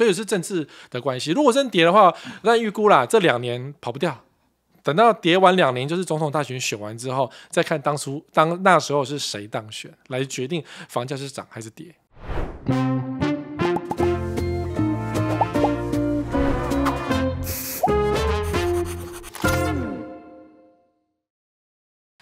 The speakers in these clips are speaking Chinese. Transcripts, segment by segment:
所以是政治的关系。如果真跌的话，那预估啦，这两年跑不掉。等到跌完两年，就是总统大选选完之后，再看当初当那时候是谁当选，来决定房价是涨还是跌。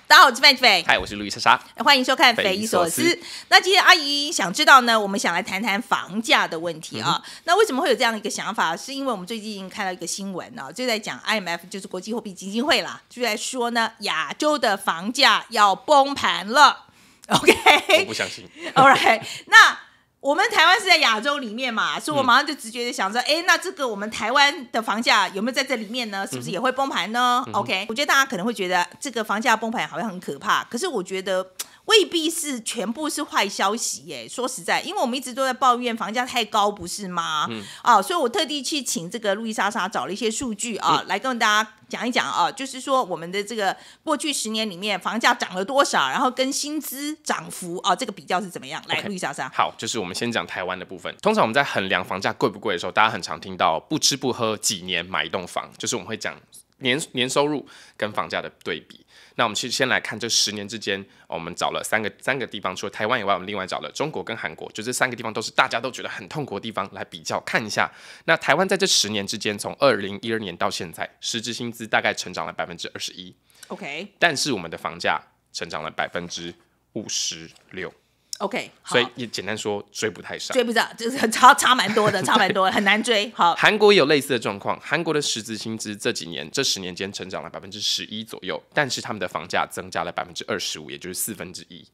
大家好，我是范飞。嗨，我是路易莎莎。欢迎收看《匪夷所思》。那今天阿姨想知道呢，我们想来谈谈房价的问题啊。那为什么会有这样的一个想法？是因为我们最近看到一个新闻啊，就在讲 IMF，就是国际货币基金会啦，就在说呢，亚洲的房价要崩盘了。OK，我不相信。All right，那。我们台湾是在亚洲里面嘛，所以我马上就直觉的想说，哎，那这个我们台湾的房价有没有在这里面呢？是不是也会崩盘呢？OK，我觉得大家可能会觉得这个房价崩盘好像很可怕，可是我觉得。未必是全部是坏消息耶。说实在，因为我们一直都在抱怨房价太高，不是吗？嗯。啊，所以我特地去请这个路易莎莎找了一些数据啊，来跟大家讲一讲啊，就是说我们的这个过去十年里面房价涨了多少，然后跟薪资涨幅啊这个比较是怎么样。来，路易莎莎。好，就是我们先讲台湾的部分。通常我们在衡量房价贵不贵的时候，大家很常听到不吃不喝几年买一栋房，就是我们会讲年年收入跟房价的对比。那我们去先来看这十年之间，我们找了三个三个地方，除了台湾以外，我们另外找了中国跟韩国，就这三个地方都是大家都觉得很痛苦的地方来比较看一下。那台湾在这十年之间，从二零一二年到现在，实质薪资大概成长了百分之二十一，OK，但是我们的房价成长了百分之五十六。OK，所以也简单说追不太上，追不上就是差差蛮多的，差蛮多很难追。好，韩国也有类似的状况，韩国的实质薪资这几年这十年间成长了百分之十一左右，但是他们的房价增加了百分之二十五，也就是四分之一。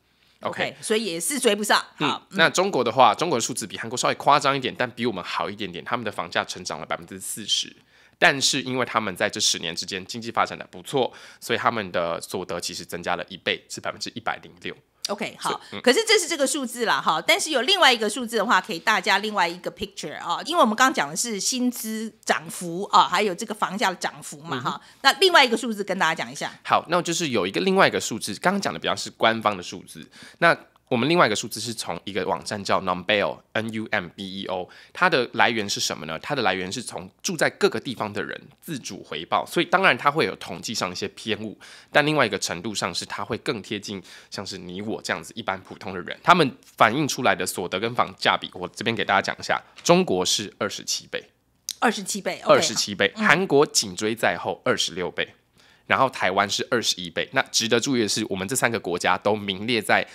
OK，所以也是追不上。好，那中国的话，中国的数字比韩国稍微夸张一点，但比我们好一点点。他们的房价成长了百分之四十，但是因为他们在这十年之间经济发展的不错，所以他们的所得其实增加了一倍，是百分之一百零六。OK，好，可是这是这个数字啦，哈，但是有另外一个数字的话，可以大家另外一个 picture 啊，因为我们刚刚讲的是薪资涨幅啊，还有这个房价的涨幅嘛，哈，那另外一个数字跟大家讲一下。好，那我就是有一个另外一个数字，刚刚讲的比较是官方的数字，那。我们另外一个数字是从一个网站叫 Numbeo，N-U-M-B-E-O，它的来源是什么呢？它的来源是从住在各个地方的人自主回报，所以当然它会有统计上一些偏误，但另外一个程度上是它会更贴近像是你我这样子一般普通的人，他们反映出来的所得跟房价比，我这边给大家讲一下：中国是二十七倍，二十七倍，二十七倍；韩国紧追在后二十六倍，然后台湾是二十一倍。那值得注意的是，我们这三个国家都名列在。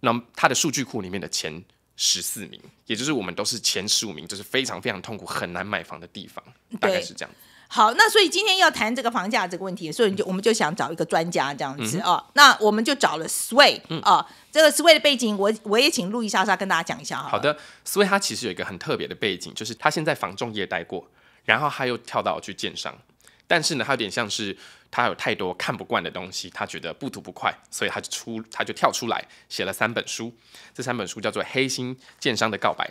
那它的数据库里面的前十四名，也就是我们都是前十五名，就是非常非常痛苦、很难买房的地方，大概是这样。好，那所以今天要谈这个房价这个问题，所以就我们就想找一个专家这样子啊。那我们就找了 Sway 啊，这个 Sway 的背景，我我也请陆易莎莎跟大家讲一下哈。好的，Sway 他其实有一个很特别的背景，就是他现在房仲业待过，然后他又跳到去建商。但是呢，他有点像是他有太多看不惯的东西，他觉得不吐不快，所以他就出，他就跳出来写了三本书。这三本书叫做《黑心建商的告白》。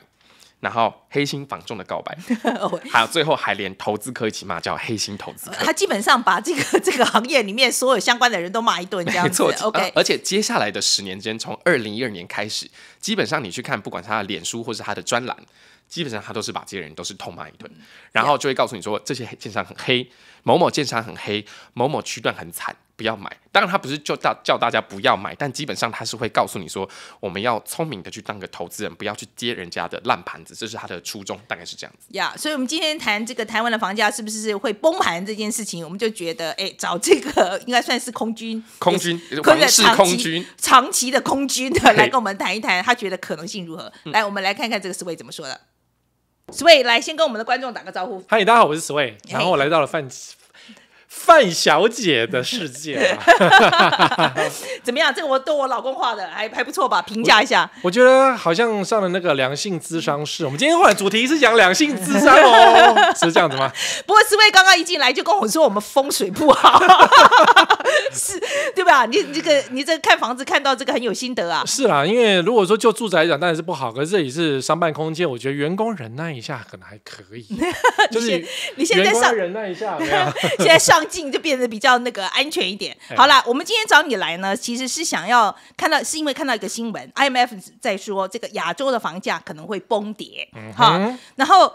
然后黑心房众的告白，还有最后还连投资客一起骂，叫黑心投资客。他基本上把这个 这个行业里面所有相关的人都骂一顿，这没错。OK，而且接下来的十年间，从二零一二年开始，基本上你去看，不管他的脸书或是他的专栏，基本上他都是把这些人都是痛骂一顿，然后就会告诉你说，这些奸商很黑，某某奸商很黑，某某区段很惨。不要买，当然他不是就大叫大家不要买，但基本上他是会告诉你说，我们要聪明的去当个投资人，不要去接人家的烂盘子，这是他的初衷，大概是这样子。呀，所以，我们今天谈这个台湾的房价是不是会崩盘这件事情，我们就觉得，哎，找这个应该算是空军，空军，空是空军，长期的空军来跟我们谈一谈，他觉得可能性如何？来，我们来看看这个四位怎么说的。Sway 来先跟我们的观众打个招呼，嗨，大家好，我是 Sway，然后我来到了饭。范小姐的世界，怎么样？这个我都我老公画的，还还不错吧？评价一下。我觉得好像上了那个两性智商室。我们今天的主题是讲两性智商哦，是这样子吗？不过思维刚刚一进来就跟我说我们风水不好，是，对吧？你这个你这看房子看到这个很有心得啊。是啦，因为如果说就住宅讲当然是不好，可是这里是商办空间，我觉得员工忍耐一下可能还可以。就是你现在上忍耐一下，现在上。就变得比较那个安全一点。好了，我们今天找你来呢，其实是想要看到，是因为看到一个新闻，IMF 在说这个亚洲的房价可能会崩跌，嗯，好。然后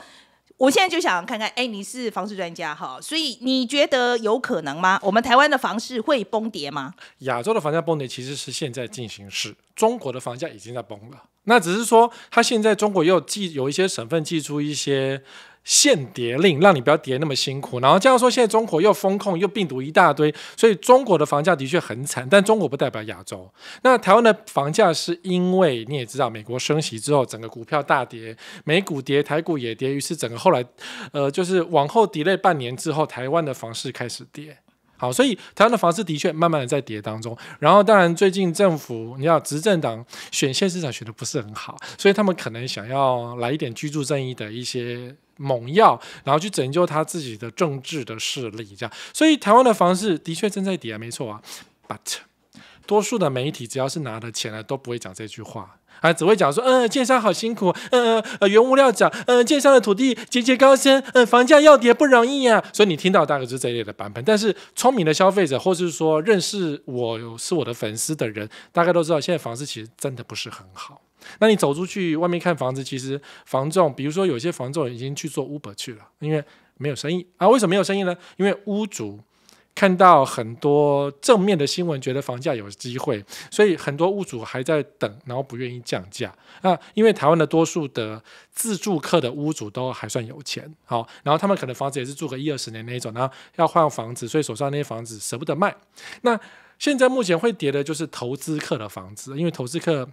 我现在就想看看，哎，你是房市专家，哈，所以你觉得有可能吗？我们台湾的房市会崩跌吗？亚洲的房价崩跌其实是现在进行式，中国的房价已经在崩了，那只是说，他现在中国又寄有一些省份寄出一些。限跌令让你不要跌那么辛苦，然后这样说，现在中国又封控又病毒一大堆，所以中国的房价的确很惨，但中国不代表亚洲。那台湾的房价是因为你也知道，美国升息之后整个股票大跌，美股跌，台股也跌，于是整个后来，呃，就是往后 delay 半年之后，台湾的房市开始跌。好，所以台湾的房市的确慢慢的在跌当中。然后当然最近政府你要执政党选县市长选的不是很好，所以他们可能想要来一点居住正义的一些。猛药，然后去拯救他自己的政治的势力，这样，所以台湾的房市的确正在跌，没错啊。But 多数的媒体只要是拿了钱了，都不会讲这句话，啊，只会讲说，嗯，建商好辛苦，嗯，呃，原物料涨，嗯，建商的土地节节高升，嗯，房价要跌不容易啊。所以你听到大概是这类的版本。但是聪明的消费者，或是说认识我是我的粉丝的人，大概都知道现在房市其实真的不是很好。那你走出去外面看房子，其实房仲，比如说有些房仲已经去做 Uber 去了，因为没有生意啊。为什么没有生意呢？因为屋主看到很多正面的新闻，觉得房价有机会，所以很多屋主还在等，然后不愿意降价。那因为台湾的多数的自住客的屋主都还算有钱，好，然后他们可能房子也是住个一二十年那一种，然后要换房子，所以手上那些房子舍不得卖。那现在目前会跌的就是投资客的房子，因为投资客。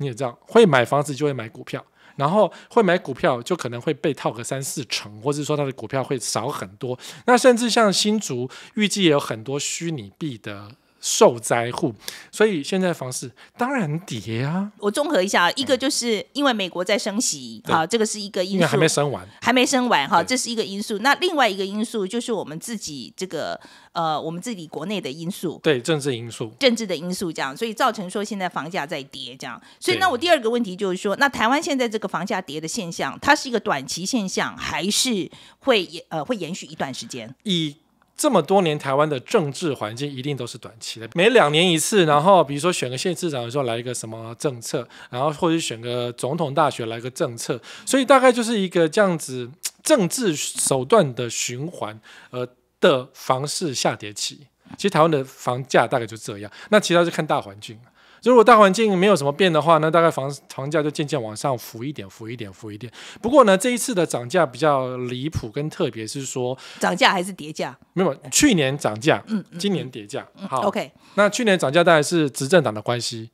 你也知道，会买房子就会买股票，然后会买股票就可能会被套个三四成，或者说他的股票会少很多。那甚至像新竹，预计也有很多虚拟币的。受灾户，所以现在房市当然跌啊。我综合一下，一个就是因为美国在升息，啊，这个是一个因素。因为还没升完，还没升完哈，这是一个因素。那另外一个因素就是我们自己这个呃，我们自己国内的因素，对政治因素、政治的因素这样，所以造成说现在房价在跌这样。所以那我第二个问题就是说，那台湾现在这个房价跌的现象，它是一个短期现象，还是会呃会延续一段时间？以这么多年，台湾的政治环境一定都是短期的，每两年一次。然后，比如说选个县市长的时候来一个什么政策，然后或者选个总统大学来个政策，所以大概就是一个这样子政治手段的循环，呃的房市下跌期。其实台湾的房价大概就这样，那其他就看大环境。如果大环境没有什么变的话，那大概房房价就渐渐往上浮一点，浮一点，浮一点。不过呢，这一次的涨价比较离谱，跟特别是说涨价还是跌价，没有去年涨价，嗯，今年跌价，好，OK。那去年涨价大概是执政党的关系，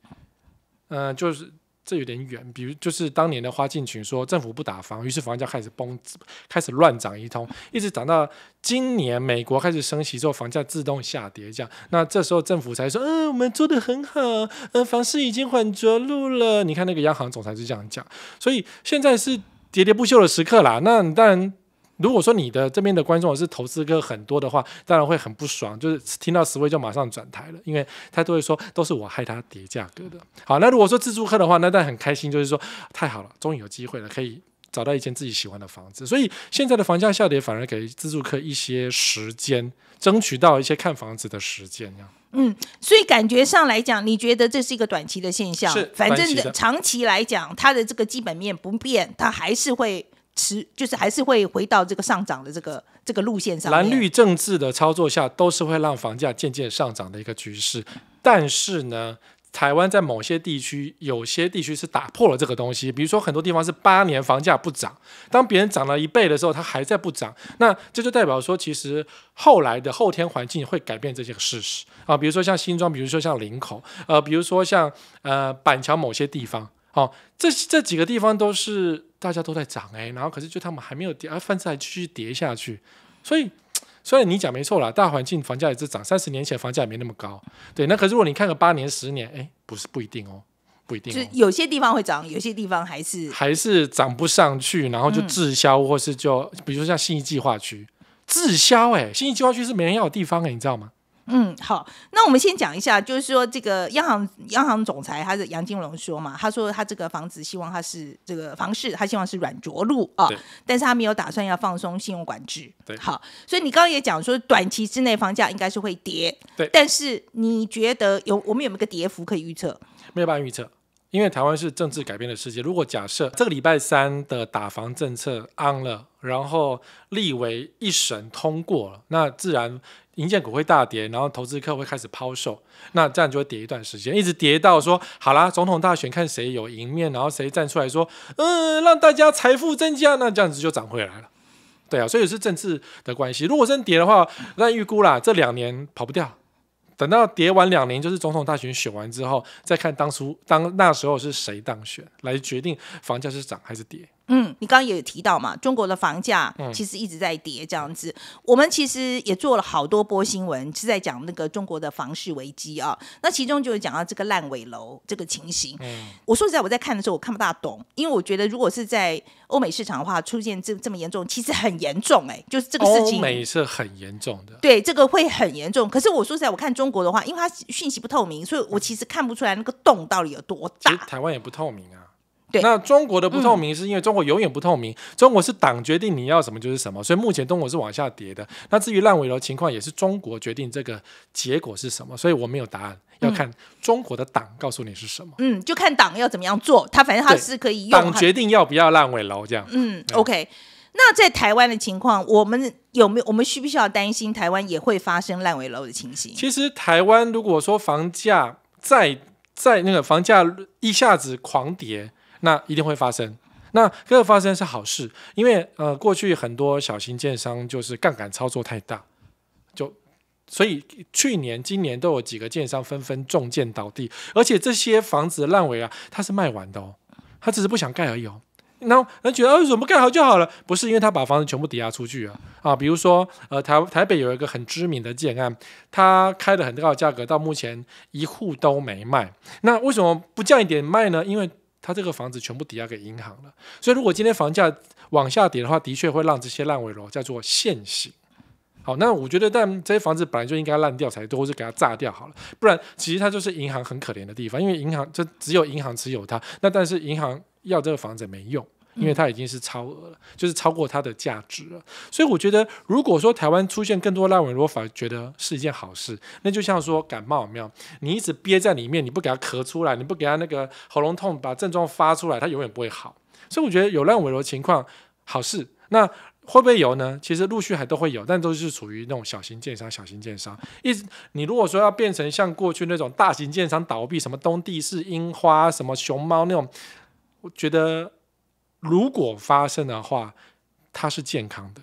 嗯，就是。这有点远，比如就是当年的花境群说政府不打房，于是房价开始崩，开始乱涨一通，一直涨到今年美国开始升息之后，房价自动下跌，这样，那这时候政府才说，嗯，我们做的很好，嗯，房市已经缓着陆了。你看那个央行总裁是这样讲，所以现在是喋喋不休的时刻啦。那当然。如果说你的这边的观众是投资客很多的话，当然会很不爽，就是听到十位就马上转台了，因为他都会说都是我害他跌价格的。好，那如果说自助客的话，那但很开心，就是说太好了，终于有机会了，可以找到一间自己喜欢的房子。所以现在的房价下跌反而给自助客一些时间，争取到一些看房子的时间。嗯，所以感觉上来讲，你觉得这是一个短期的现象？是，反正长期来讲，它的这个基本面不变，它还是会。持就是还是会回到这个上涨的这个这个路线上，蓝绿政治的操作下都是会让房价渐渐上涨的一个局势。但是呢，台湾在某些地区，有些地区是打破了这个东西，比如说很多地方是八年房价不涨，当别人涨了一倍的时候，它还在不涨。那这就代表说，其实后来的后天环境会改变这些事实啊，比如说像新庄，比如说像林口，呃，比如说像呃板桥某些地方，哦，这这几个地方都是。大家都在涨哎，然后可是就他们还没有跌，而反而还继续跌下去。所以，所 以你讲没错啦，大环境房价也是涨。三十年前房价也没那么高，对。那可是如果你看个八年、十年，哎，不是不一定哦，不一定。就有些地方会涨，有些地方还是还是涨不上去，然后就滞销，或是就比如说像新一计划区滞销哎，新一计划区是没人要的地方，哎、你知道吗？嗯，好，那我们先讲一下，就是说这个央行央行总裁他是杨金龙说嘛，他说他这个房子希望他是这个房市，他希望是软着陆啊，但是他没有打算要放松信用管制。对，好，所以你刚刚也讲说，短期之内房价应该是会跌，对，但是你觉得有我们有没有个跌幅可以预测？没有办法预测。因为台湾是政治改变的世界。如果假设这个礼拜三的打房政策安了，然后立为一审通过了，那自然银建股会大跌，然后投资客会开始抛售，那这样就会跌一段时间，一直跌到说好啦，总统大选看谁有赢面，然后谁站出来说，嗯，让大家财富增加，那这样子就涨回来了。对啊，所以是政治的关系。如果真跌的话，那预估啦，这两年跑不掉。等到跌完两年，就是总统大选选完之后，再看当初当那时候是谁当选，来决定房价是涨还是跌。嗯，你刚刚也有提到嘛，中国的房价其实一直在跌，这样子。我们其实也做了好多波新闻，是在讲那个中国的房市危机啊。那其中就是讲到这个烂尾楼这个情形。嗯，我说实在，我在看的时候我看不大懂，因为我觉得如果是在欧美市场的话，出现这这么严重，其实很严重哎，就是这个事情。欧美是很严重的，对，这个会很严重。可是我说实在，我看中国的话，因为它讯息不透明，所以我其实看不出来那个洞到底有多大。台湾也不透明啊。那中国的不透明是因为中国永远不透明，中国是党决定你要什么就是什么，所以目前中国是往下跌的。那至于烂尾楼情况，也是中国决定这个结果是什么，所以我没有答案，要看中国的党告诉你是什么。嗯，就看党要怎么样做，他反正他是可以用党决定要不要烂尾楼这样。嗯，OK。那在台湾的情况，我们有没有？我们需不需要担心台湾也会发生烂尾楼的情形？其实台湾如果说房价在在那个房价一下子狂跌。那一定会发生，那这个发生是好事，因为呃，过去很多小型建商就是杠杆操作太大，就所以去年、今年都有几个建商纷纷中箭倒地，而且这些房子烂尾啊，他是卖完的哦，他只是不想盖而已哦。那那觉得为什么盖好就好了，不是因为他把房子全部抵押出去啊啊。比如说呃，台台北有一个很知名的建案，他开了很高的价格，到目前一户都没卖。那为什么不降一点卖呢？因为他这个房子全部抵押给银行了，所以如果今天房价往下跌的话，的确会让这些烂尾楼叫做限行。好，那我觉得，但这些房子本来就应该烂掉才对，或给它炸掉好了，不然其实它就是银行很可怜的地方，因为银行就只有银行持有它，那但是银行要这个房子没用。因为它已经是超额了，就是超过它的价值了，所以我觉得，如果说台湾出现更多烂尾楼法，觉得是一件好事。那就像说感冒一样，你一直憋在里面，你不给它咳出来，你不给它那个喉咙痛把症状发出来，它永远不会好。所以我觉得有烂尾楼情况好事，那会不会有呢？其实陆续还都会有，但都是属于那种小型建商、小型建商。一直你如果说要变成像过去那种大型建商倒闭，什么东帝市樱花、什么熊猫那种，我觉得。如果发生的话，它是健康的。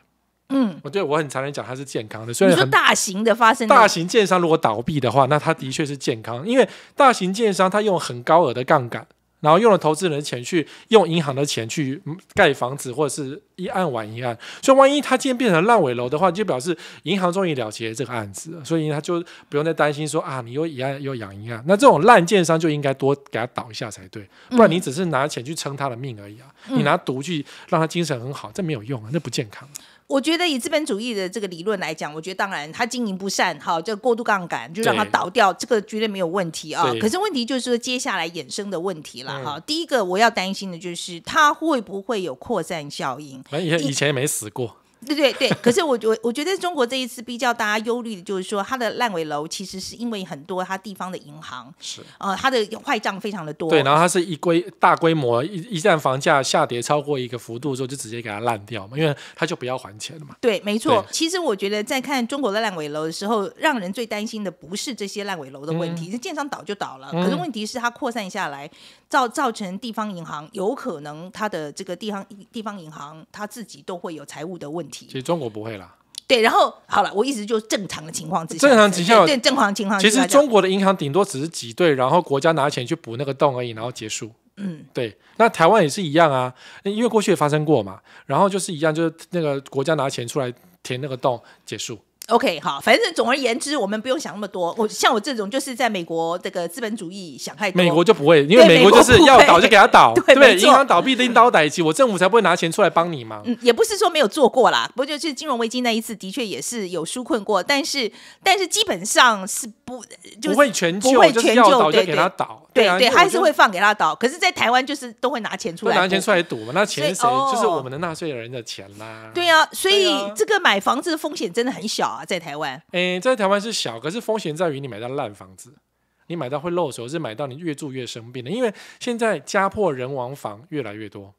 嗯，我对，我很常讲，它是健康的。所以，大型的发生，大型建商如果倒闭的话，那它的确是健康，因为大型建商它用很高额的杠杆。然后用了投资人的钱去用银行的钱去盖房子，或者是一案完一案，所以万一他今天变成烂尾楼的话，就表示银行终于了结这个案子，所以他就不用再担心说啊，你又一案又养一案。那这种烂建商就应该多给他倒一下才对，不然你只是拿钱去撑他的命而已啊，你拿毒去让他精神很好，这没有用啊，那不健康。我觉得以资本主义的这个理论来讲，我觉得当然它经营不善，哈，这过度杠杆就让它倒掉，这个绝对没有问题啊。可是问题就是说接下来衍生的问题了，哈。第一个我要担心的就是它会不会有扩散效应？以前没死过。对对对，可是我我我觉得中国这一次比较大家忧虑的就是说，它的烂尾楼其实是因为很多它地方的银行是呃它的坏账非常的多。对，然后它是一规大规模一一旦房价下跌超过一个幅度之后，就直接给它烂掉嘛，因为他就不要还钱了嘛。对，没错。其实我觉得在看中国的烂尾楼的时候，让人最担心的不是这些烂尾楼的问题，建商倒就倒了，可是问题是它扩散下来。造造成地方银行有可能，他的这个地方地方银行他自己都会有财务的问题。其实中国不会啦。对，然后好了，我一直就正常的情况之下，正常情况下，正常情况。其实中国的银行顶多只是挤兑，然后国家拿钱去补那个洞而已，然后结束。嗯，对。那台湾也是一样啊，因为过去也发生过嘛，然后就是一样，就是那个国家拿钱出来填那个洞结束。OK，好，反正总而言之，我们不用想那么多。我像我这种，就是在美国这个资本主义想害美国就不会，因为美国就是要倒就给他倒，对，银行倒闭拎刀逮鸡，我政府才不会拿钱出来帮你嘛。嗯，也不是说没有做过啦，不过就是金融危机那一次，的确也是有纾困过，但是但是基本上是不，不会全球，不会全救，要倒就给他倒。对对，他还是会放给他倒。可是，在台湾就是都会拿钱出来，拿钱出来赌嘛。那钱谁？就是我们的纳税人的钱啦。对啊，所以这个买房子的风险真的很小啊，在台湾。哎，在台湾是小，可是风险在于你买到烂房子，你买到会漏手，是买到你越住越生病的。因为现在家破人亡房越来越多，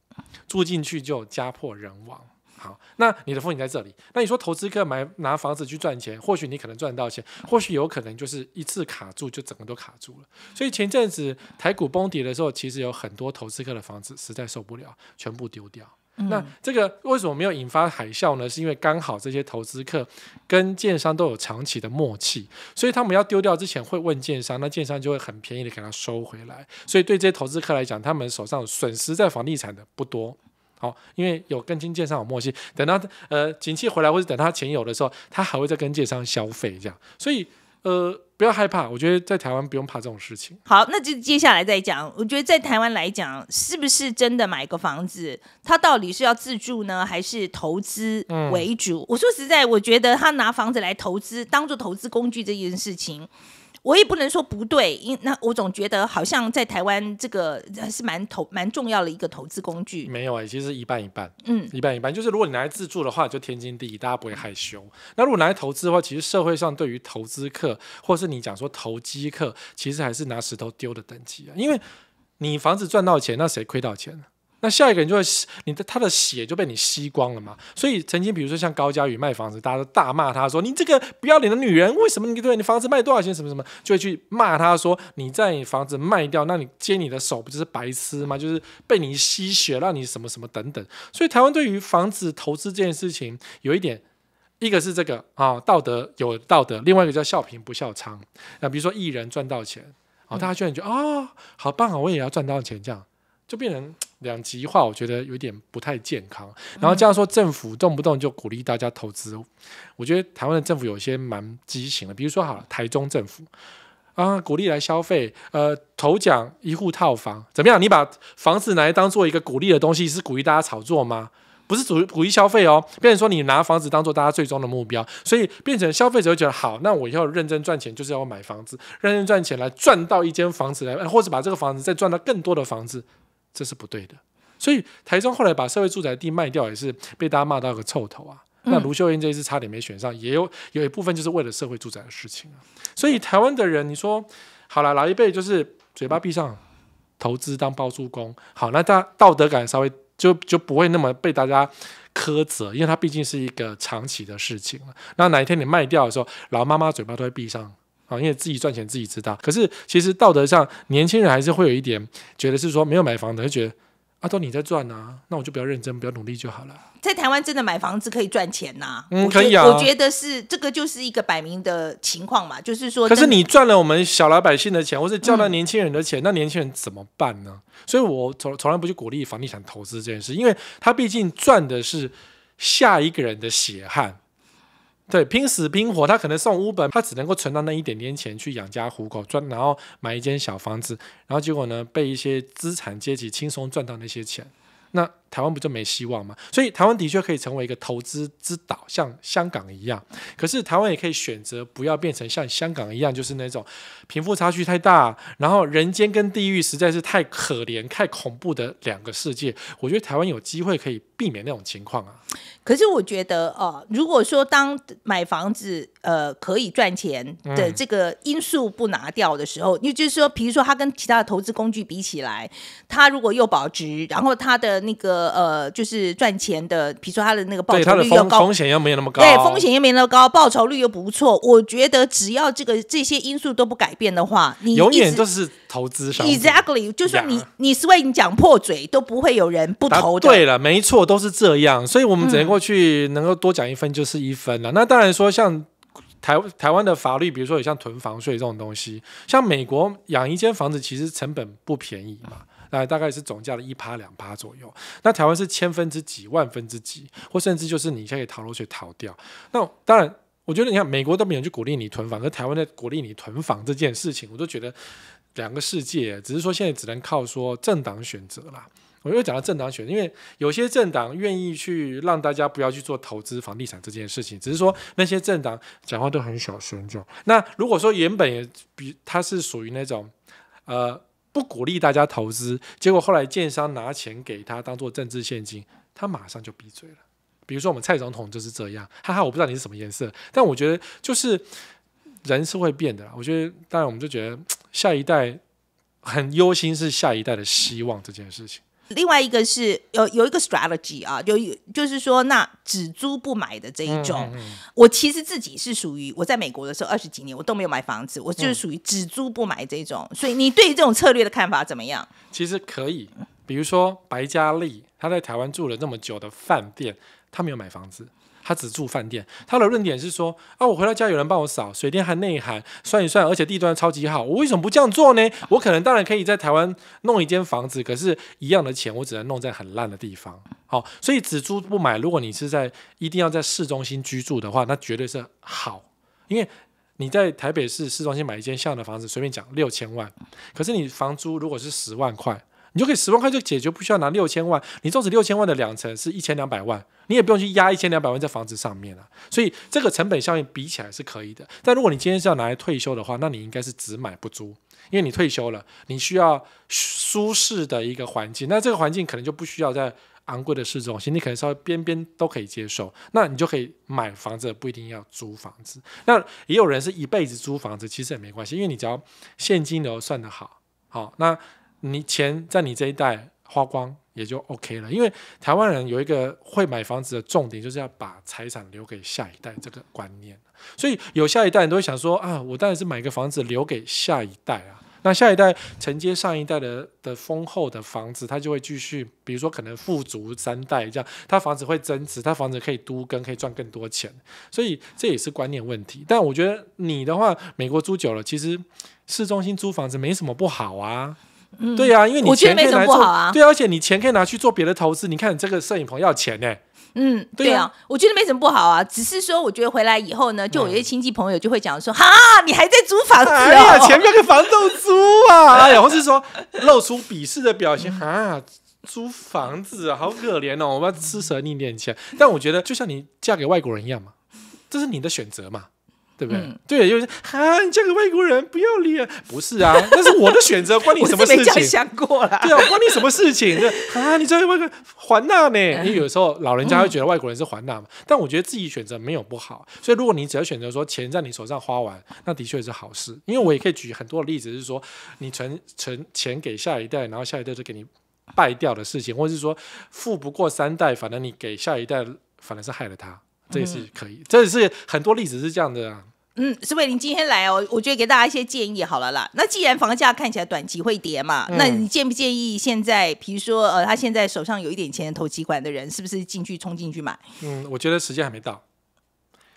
住进去就家破人亡。好，那你的风险在这里。那你说投资客买拿房子去赚钱，或许你可能赚得到钱，或许有可能就是一次卡住就整个都卡住了。所以前阵子台股崩跌的时候，其实有很多投资客的房子实在受不了，全部丢掉。那这个为什么没有引发海啸呢？是因为刚好这些投资客跟建商都有长期的默契，所以他们要丢掉之前会问建商，那建商就会很便宜的给他收回来。所以对这些投资客来讲，他们手上损失在房地产的不多。好，因为有跟金借商有默契，等到呃景气回来，或者等他钱有的时候，他还会再跟借商消费这样。所以呃，不要害怕，我觉得在台湾不用怕这种事情。好，那就接下来再讲。我觉得在台湾来讲，是不是真的买个房子，他到底是要自住呢，还是投资为主？我说实在，我觉得他拿房子来投资，当做投资工具这件事情。我也不能说不对，因那我总觉得好像在台湾这个是蛮投蛮重要的一个投资工具。没有哎，其实一半一半，嗯，一半一半。就是如果你拿来自住的话，就天经地义，大家不会害羞。那如果拿来投资的话，其实社会上对于投资客，或是你讲说投机客，其实还是拿石头丢的等级啊。因为你房子赚到钱，那谁亏到钱呢？那下一个人就会吸你的，他的血就被你吸光了嘛。所以曾经，比如说像高佳宇卖房子，大家都大骂他说：“你这个不要脸的女人，为什么你对，你房子卖多少钱？什么什么，就会去骂他说：你在房子卖掉，那你接你的手不就是白痴吗？就是被你吸血，让你什么什么等等。所以台湾对于房子投资这件事情，有一点，一个是这个啊道德有道德，另外一个叫笑贫不笑娼那比如说艺人赚到钱，哦，大家居然觉得啊，好棒啊，我也要赚到钱，这样就变成。两极化，我觉得有点不太健康。然后这样说，政府动不动就鼓励大家投资，我觉得台湾的政府有些蛮畸形的。比如说，好了，台中政府啊，鼓励来消费，呃，头奖一户套房怎么样？你把房子拿来当做一个鼓励的东西，是鼓励大家炒作吗？不是鼓鼓励消费哦。变成说，你拿房子当做大家最终的目标，所以变成消费者会觉得，好，那我以后认真赚钱就是要买房子，认真赚钱来赚到一间房子来，或者把这个房子再赚到更多的房子。这是不对的，所以台中后来把社会住宅地卖掉也是被大家骂到个臭头啊。那卢秀燕这一次差点没选上，也有有一部分就是为了社会住宅的事情啊。所以台湾的人，你说好了，老一辈就是嘴巴闭上，投资当包租公，好，那大家道德感稍微就就不会那么被大家苛责，因为它毕竟是一个长期的事情了。那哪一天你卖掉的时候，老妈妈嘴巴都会闭上。啊，因为自己赚钱自己知道。可是其实道德上，年轻人还是会有一点觉得是说没有买房的，就觉得阿东你在赚啊，那我就不要认真，不要努力就好了。在台湾真的买房子可以赚钱呐？嗯，可以啊。我觉得是这个就是一个摆明的情况嘛，就是说。可是你赚了我们小老百姓的钱，或是赚了年轻人的钱，那年轻人怎么办呢？所以我从从来不去鼓励房地产投资这件事，因为他毕竟赚的是下一个人的血汗。对，拼死拼活，他可能送乌本，他只能够存到那一点点钱去养家糊口，赚，然后买一间小房子，然后结果呢，被一些资产阶级轻松赚到那些钱，那台湾不就没希望吗？所以台湾的确可以成为一个投资之岛，像香港一样，可是台湾也可以选择不要变成像香港一样，就是那种贫富差距太大，然后人间跟地狱实在是太可怜、太恐怖的两个世界。我觉得台湾有机会可以避免那种情况啊。可是我觉得，哦，如果说当买房子，呃，可以赚钱的这个因素不拿掉的时候，也就是说，比如说它跟其他的投资工具比起来，它如果又保值，然后它的那个呃，就是赚钱的，比如说它的那个报酬率又高，风险又没有那么高，对，风险又没那么高，报酬率又不错，我觉得只要这个这些因素都不改变的话，你永远都是投资上，Exactly，就是说你你是为你讲破嘴都不会有人不投的。对了，没错，都是这样，所以我们整个。过去能够多讲一分就是一分了。那当然说，像台台湾的法律，比如说有像囤房税这种东西。像美国养一间房子，其实成本不便宜嘛，那大概是总价的一趴两趴左右。那台湾是千分之几、万分之几，或甚至就是你现在逃漏税逃掉。那当然，我觉得你看美国都没有去鼓励你囤房，而台湾在鼓励你囤房这件事情，我都觉得两个世界，只是说现在只能靠说政党选择了。我又讲到政党选，因为有些政党愿意去让大家不要去做投资房地产这件事情，只是说那些政党讲话都很小声就那如果说原本也比他是属于那种，呃，不鼓励大家投资，结果后来建商拿钱给他当做政治现金，他马上就闭嘴了。比如说我们蔡总统就是这样，哈哈，我不知道你是什么颜色，但我觉得就是人是会变的。我觉得当然我们就觉得 下一代很忧心是下一代的希望这件事情。另外一个是有有一个 strategy 啊，就有就是说那只租不买的这一种，我其实自己是属于我在美国的时候二十几年我都没有买房子，我就是属于只租不买这种。所以你对于这种策略的看法怎么样？其实可以，比如说白嘉丽，他在台湾住了那么久的饭店，他没有买房子。他只住饭店，他的论点是说：啊，我回到家有人帮我扫水电还内涵，算一算，而且地段超级好，我为什么不这样做呢？我可能当然可以在台湾弄一间房子，可是一样的钱，我只能弄在很烂的地方。好，所以只租不买。如果你是在一定要在市中心居住的话，那绝对是好，因为你在台北市市中心买一间像样的房子，随便讲六千万，可是你房租如果是十万块。你就可以十万块就解决，不需要拿六千万。你纵使六千万的两成是一千两百万，你也不用去压一千两百万在房子上面了。所以这个成本效应比起来是可以的。但如果你今天是要拿来退休的话，那你应该是只买不租，因为你退休了，你需要舒适的一个环境。那这个环境可能就不需要在昂贵的市中心，你可能稍微边边都可以接受。那你就可以买房子，不一定要租房子。那也有人是一辈子租房子，其实也没关系，因为你只要现金流算得好，好那。你钱在你这一代花光也就 OK 了，因为台湾人有一个会买房子的重点，就是要把财产留给下一代这个观念。所以有下一代，你都会想说啊，我当然是买个房子留给下一代啊。那下一代承接上一代的的丰厚的房子，他就会继续，比如说可能富足三代这样，他房子会增值，他房子可以都跟，可以赚更多钱。所以这也是观念问题。但我觉得你的话，美国租久了，其实市中心租房子没什么不好啊。对呀，因为你钱可以拿啊，对，而且你钱可以拿去做别的投资。你看，这个摄影棚要钱呢。嗯，对啊，我觉得没什么不好啊，只是说我觉得回来以后呢，就有些亲戚朋友就会讲说：“哈，你还在租房子啊？前面个房东租啊？”哎呀，或是说露出鄙视的表情：“哈，租房子好可怜哦，我们要吃舍你点钱。”但我觉得就像你嫁给外国人一样嘛，这是你的选择嘛。对不对？对，就是啊，你嫁个外国人不要脸。不是啊，那是我的选择，关你 什么事情？对啊，关你什么事情？啊，你这外国人还那呢？你有时候老人家会觉得外国人是还那嘛。但我觉得自己选择没有不好。所以如果你只要选择说钱在你手上花完，那的确是好事。因为我也可以举很多的例子，是说你存存钱给下一代，然后下一代就给你败掉的事情，或者是说富不过三代，反正你给下一代，反而是害了他。这也是可以，这也是很多例子是这样的。啊。嗯，石伟，您今天来哦，我觉得给大家一些建议。好了啦，那既然房价看起来短期会跌嘛，那你建不建议现在，比如说呃，他现在手上有一点钱、投机款的人，是不是进去冲进去买？嗯，我觉得时间还没到，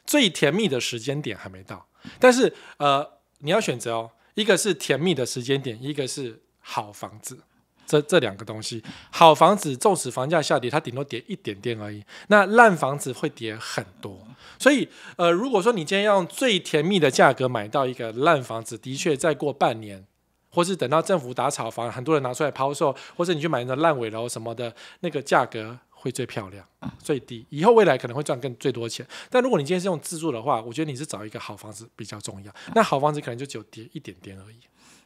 最甜蜜的时间点还没到。但是呃，你要选择哦，一个是甜蜜的时间点，一个是好房子。这这两个东西，好房子，纵使房价下跌，它顶多跌一点点而已。那烂房子会跌很多，所以，呃，如果说你今天要用最甜蜜的价格买到一个烂房子，的确，再过半年，或是等到政府打炒房，很多人拿出来抛售，或者你去买那烂尾楼什么的，那个价格会最漂亮、最低。以后未来可能会赚更最多钱。但如果你今天是用自住的话，我觉得你是找一个好房子比较重要。那好房子可能就只有跌一点点而已。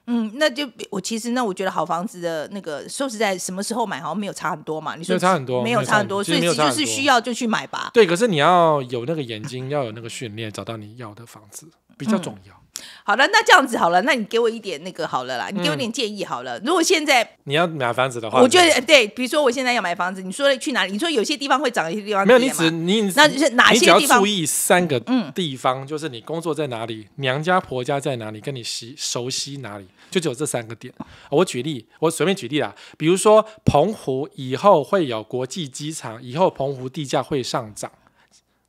嗯，那就我其实那我觉得好房子的那个说实在，什么时候买好像没有差很多嘛。你说差很多没有差很多，所以就是需要就去买吧。对，可是你要有那个眼睛，要有那个训练，找到你要的房子比较重要。好了，那这样子好了，那你给我一点那个好了啦，你给我点建议好了。如果现在你要买房子的话，我觉得对，比如说我现在要买房子，你说去哪里？你说有些地方会涨，一些地方没有，你只你那哪些？你只要注意三个地方，就是你工作在哪里，娘家婆家在哪里，跟你熟熟悉哪里，就只有这三个点。我举例，我随便举例啊，比如说澎湖以后会有国际机场，以后澎湖地价会上涨，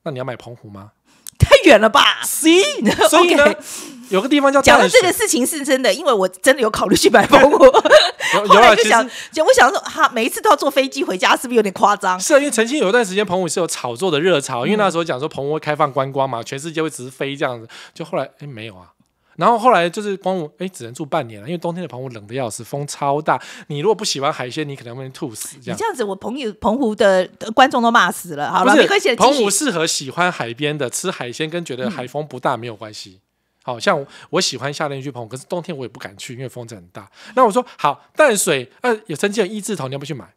那你要买澎湖吗？远了吧？所以所以呢，有个地方叫讲的这个事情是真的，因为我真的有考虑去买澎 有后来就想，就我想说，哈，每一次都要坐飞机回家，是不是有点夸张？是，啊，因为曾经有一段时间，澎湖是有炒作的热潮，因为那时候讲说澎湖会开放观光嘛，全世界会直飞这样子，就后来哎，没有啊。然后后来就是光我哎，只能住半年了，因为冬天的澎湖冷的要死，风超大。你如果不喜欢海鲜，你可能会吐死。你这样子，我朋友澎湖的观众都骂死了，好了，你会写。澎湖适合喜欢海边的吃海鲜，跟觉得海风不大没有关系。好像我喜欢夏天去澎湖，可是冬天我也不敢去，因为风真很大。那我说好，淡水呃有曾经有一字头，你要不要去买？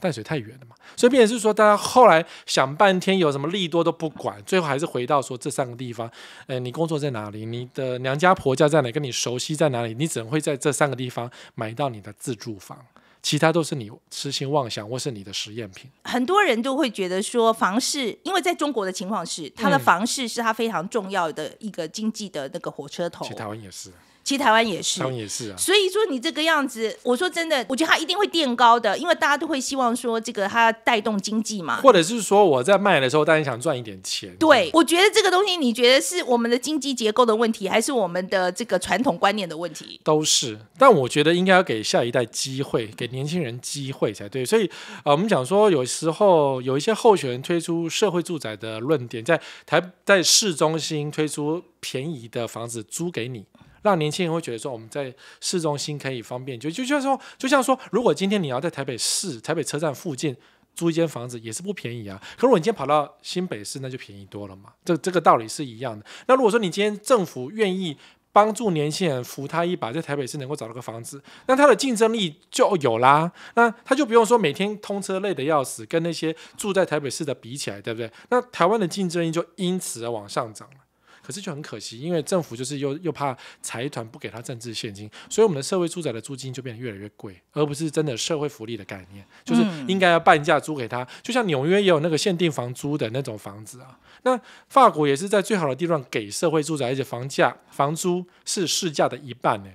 淡水太远了嘛，所以变成是说大家后来想半天有什么利多都不管，最后还是回到说这三个地方，呃，你工作在哪里，你的娘家婆家在哪里，跟你熟悉在哪里，你只能会在这三个地方买到你的自住房，其他都是你痴心妄想或是你的实验品。很多人都会觉得说房市，因为在中国的情况是，它的房市是它非常重要的一个经济的那个火车头。其实台湾也是。其实台湾也是，台湾也是啊。所以说你这个样子，我说真的，我觉得它一定会垫高的，因为大家都会希望说这个它带动经济嘛。或者是说我在卖的时候，大家想赚一点钱。对，我觉得这个东西，你觉得是我们的经济结构的问题，还是我们的这个传统观念的问题？都是。但我觉得应该要给下一代机会，给年轻人机会才对。所以啊，我们讲说，有时候有一些候选人推出社会住宅的论点，在台在市中心推出便宜的房子租给你。让年轻人会觉得说，我们在市中心可以方便，就就就像说，就像说，如果今天你要在台北市台北车站附近租一间房子，也是不便宜啊。可如果你今天跑到新北市，那就便宜多了嘛。这这个道理是一样的。那如果说你今天政府愿意帮助年轻人扶他一把，在台北市能够找到个房子，那他的竞争力就有啦。那他就不用说每天通车累得要死，跟那些住在台北市的比起来，对不对？那台湾的竞争力就因此而往上涨了。可是就很可惜，因为政府就是又又怕财团不给他政治现金，所以我们的社会住宅的租金就变得越来越贵，而不是真的社会福利的概念，就是应该要半价租给他。就像纽约也有那个限定房租的那种房子啊，那法国也是在最好的地段给社会住宅，而且房价、房租是市价的一半呢。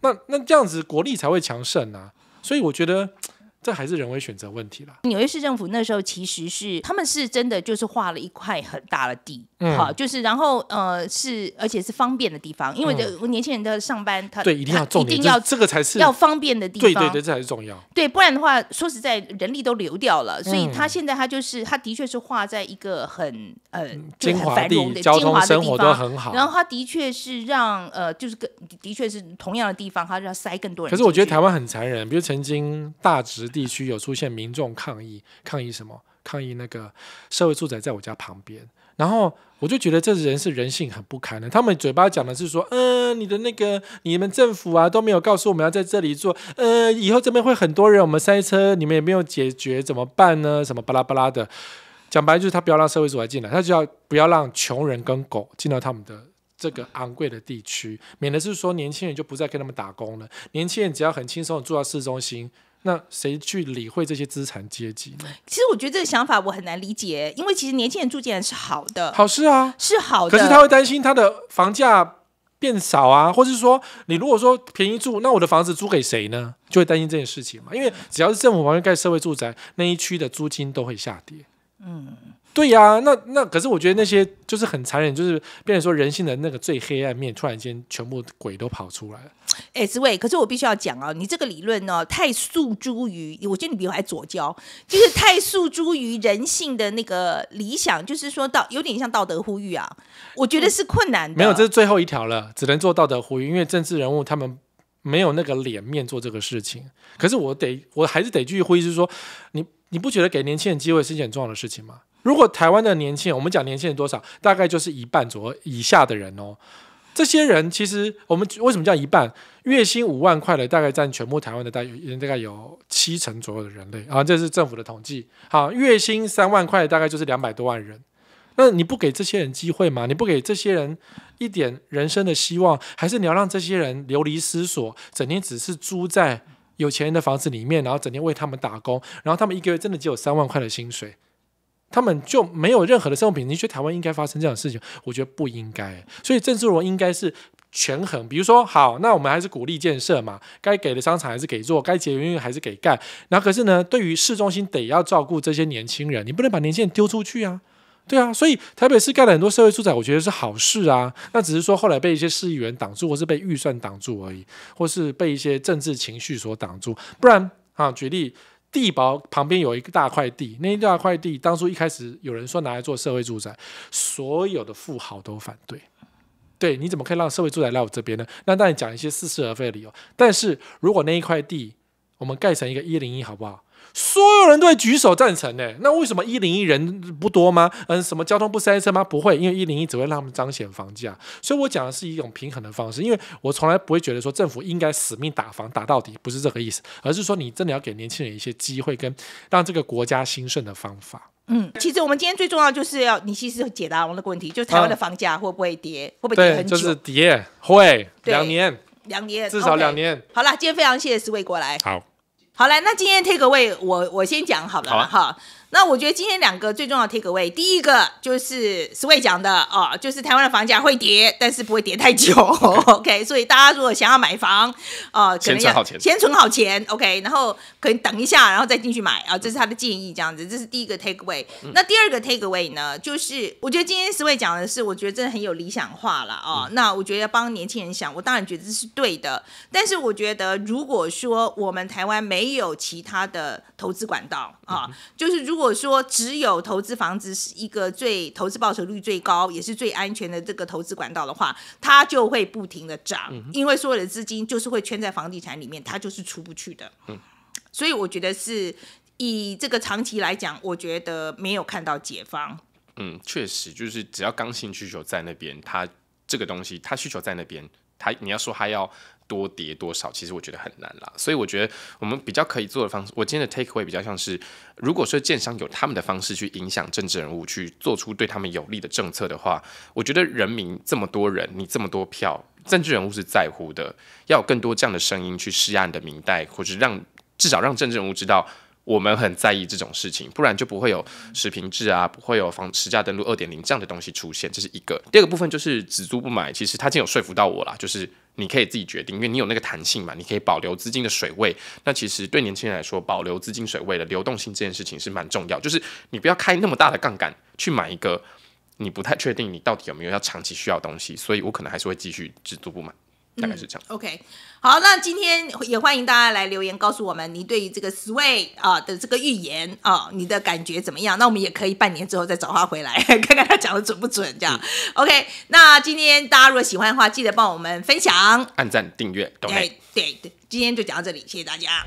那那这样子国力才会强盛啊，所以我觉得。这还是人为选择问题了。纽约市政府那时候其实是他们是真的就是画了一块很大的地，好，就是然后呃是而且是方便的地方，因为年轻人的上班，他对一定要一定要这个才是要方便的地方，对对对，这才是重要。对，不然的话说实在，人力都流掉了。所以他现在他就是他的确是画在一个很呃繁华地，金华的生活都很好。然后他的确是让呃就是跟的确是同样的地方，他就要塞更多人。可是我觉得台湾很残忍，比如曾经大直。地区有出现民众抗议，抗议什么？抗议那个社会住宅在我家旁边。然后我就觉得这人是人性很不堪的。他们嘴巴讲的是说，嗯，你的那个你们政府啊都没有告诉我们要在这里做，呃，以后这边会很多人，我们塞车，你们也没有解决，怎么办呢？什么巴拉巴拉的，讲白就是他不要让社会住宅进来，他就要不要让穷人跟狗进到他们的这个昂贵的地区，免得是说年轻人就不再跟他们打工了。年轻人只要很轻松的住到市中心。那谁去理会这些资产阶级呢？其实我觉得这个想法我很难理解，因为其实年轻人住进来是好的，好事啊，是好的。可是他会担心他的房价变少啊，或者是说，你如果说便宜住，那我的房子租给谁呢？就会担心这件事情嘛。因为只要是政府房源盖社会住宅，那一区的租金都会下跌。嗯。对呀，那那可是我觉得那些就是很残忍，就是变成说人性的那个最黑暗面，突然间全部鬼都跑出来了。哎，职位，可是我必须要讲啊，你这个理论呢太诉诸于，我觉得你比我还左交，就是太诉诸于人性的那个理想，就是说道有点像道德呼吁啊。我觉得是困难。没有，这是最后一条了，只能做道德呼吁，因为政治人物他们没有那个脸面做这个事情。可是我得，我还是得继续呼吁，就是说，你你不觉得给年轻人机会是一件很重要的事情吗？如果台湾的年轻人，我们讲年轻人多少，大概就是一半左右以下的人哦。这些人其实我们为什么叫一半？月薪五万块的，大概占全部台湾的大概大概有七成左右的人类啊，这是政府的统计。好，月薪三万块，大概就是两百多万人。那你不给这些人机会吗？你不给这些人一点人生的希望，还是你要让这些人流离失所，整天只是租在有钱人的房子里面，然后整天为他们打工，然后他们一个月真的只有三万块的薪水？他们就没有任何的生活品质，你觉得台湾应该发生这样的事情？我觉得不应该。所以郑志娥应该是权衡，比如说好，那我们还是鼓励建设嘛，该给的商场还是给做，该约运还是给盖。然后可是呢，对于市中心得要照顾这些年轻人，你不能把年轻人丢出去啊，对啊。所以台北市盖了很多社会住宅，我觉得是好事啊。那只是说后来被一些市议员挡住，或是被预算挡住而已，或是被一些政治情绪所挡住。不然啊，举例。地堡旁边有一个大块地，那一大块地当初一开始有人说拿来做社会住宅，所有的富豪都反对。对，你怎么可以让社会住宅来我这边呢？那当然讲一些似是而非的理由。但是如果那一块地我们盖成一个一零一，好不好？所有人都举手赞成呢，那为什么一零一人不多吗？嗯，什么交通不塞车吗？不会，因为一零一只会让他们彰显房价。所以我讲的是一种平衡的方式，因为我从来不会觉得说政府应该死命打房打到底，不是这个意思，而是说你真的要给年轻人一些机会，跟让这个国家兴盛的方法。嗯，其实我们今天最重要就是要你其实解答我那个问题，就是台湾的房价会不会跌？会不会跌很久？就是跌，会两年，两年，至少两年。好了，今天非常谢谢四位过来。好。好了，那今天 w a 位，我我先讲好了哈。那我觉得今天两个最重要的 takeaway，第一个就是 Sway 讲的哦，就是台湾的房价会跌，但是不会跌太久。OK，所以大家如果想要买房，哦，存能要先存好钱。OK，然后可以等一下，然后再进去买啊，这是他的建议这样子，这是第一个 takeaway。那第二个 takeaway 呢，就是我觉得今天 Sway 讲的是，我觉得真的很有理想化了啊。那我觉得帮年轻人想，我当然觉得这是对的，但是我觉得如果说我们台湾没有其他的投资管道啊，就是如如果说只有投资房子是一个最投资报酬率最高，也是最安全的这个投资管道的话，它就会不停的涨，因为所有的资金就是会圈在房地产里面，它就是出不去的。嗯，所以我觉得是以这个长期来讲，我觉得没有看到解放。嗯，确实，就是只要刚性需求在那边，它这个东西它需求在那边，它你要说它要。多跌多少，其实我觉得很难啦。所以我觉得我们比较可以做的方式，我今天的 take away 比较像是，如果说建商有他们的方式去影响政治人物，去做出对他们有利的政策的话，我觉得人民这么多人，你这么多票，政治人物是在乎的，要有更多这样的声音去施压你的明代，或者让至少让政治人物知道我们很在意这种事情，不然就不会有实名制啊，不会有房实价登录二点零这样的东西出现。这是一个，第二个部分就是只租不买，其实他竟有说服到我啦，就是。你可以自己决定，因为你有那个弹性嘛，你可以保留资金的水位。那其实对年轻人来说，保留资金水位的流动性这件事情是蛮重要，就是你不要开那么大的杠杆去买一个你不太确定你到底有没有要长期需要东西，所以我可能还是会继续只租不买。大概是这样。OK，好，那今天也欢迎大家来留言告诉我们，你对于这个 Sway 啊的这个预言啊，你的感觉怎么样？那我们也可以半年之后再找他回来，看看他讲的准不准。这样 OK，那今天大家如果喜欢的话，记得帮我们分享、按赞、订阅。对对，今天就讲到这里，谢谢大家。